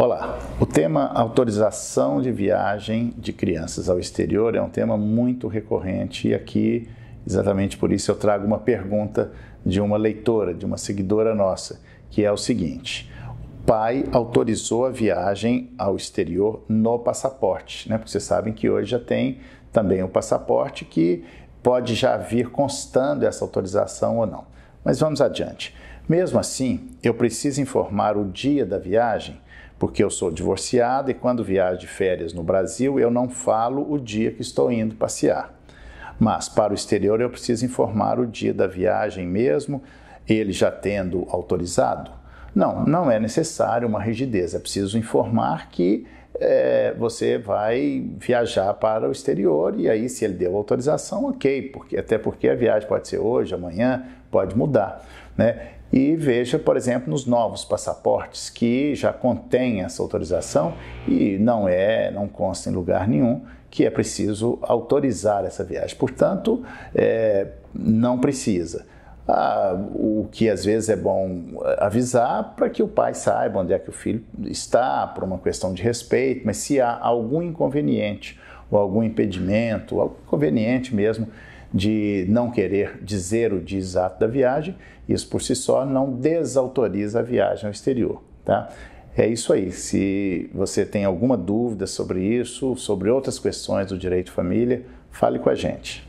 Olá, o tema autorização de viagem de crianças ao exterior é um tema muito recorrente e aqui, exatamente por isso, eu trago uma pergunta de uma leitora, de uma seguidora nossa, que é o seguinte: o pai autorizou a viagem ao exterior no passaporte, né? Porque vocês sabem que hoje já tem também o passaporte que pode já vir constando essa autorização ou não. Mas vamos adiante. Mesmo assim, eu preciso informar o dia da viagem porque eu sou divorciado e quando viajo de férias no Brasil, eu não falo o dia que estou indo passear. Mas para o exterior eu preciso informar o dia da viagem mesmo, ele já tendo autorizado. Não, não é necessário uma rigidez, é preciso informar que é, você vai viajar para o exterior e aí se ele deu autorização, ok, porque até porque a viagem pode ser hoje, amanhã, pode mudar, né? E veja, por exemplo, nos novos passaportes que já contém essa autorização e não é, não consta em lugar nenhum que é preciso autorizar essa viagem. Portanto, é, não precisa. Ah, o que às vezes é bom eh, avisar para que o pai saiba onde é que o filho está, por uma questão de respeito, mas se há algum inconveniente ou algum impedimento, algum inconveniente mesmo de não querer dizer o dia exato da viagem, isso por si só não desautoriza a viagem ao exterior, tá? É isso aí. Se você tem alguma dúvida sobre isso, sobre outras questões do direito de família, fale com a gente.